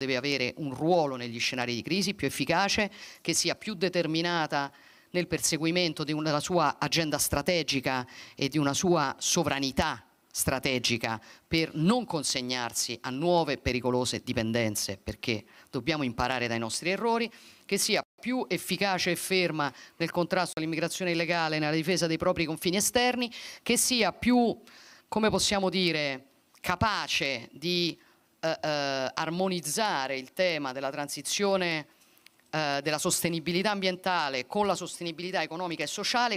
deve avere un ruolo negli scenari di crisi più efficace, che sia più determinata nel perseguimento di una sua agenda strategica e di una sua sovranità strategica per non consegnarsi a nuove pericolose dipendenze, perché dobbiamo imparare dai nostri errori, che sia più efficace e ferma nel contrasto all'immigrazione illegale, e nella difesa dei propri confini esterni, che sia più, come possiamo dire, capace di eh, eh, armonizzare il tema della transizione eh, della sostenibilità ambientale con la sostenibilità economica e sociale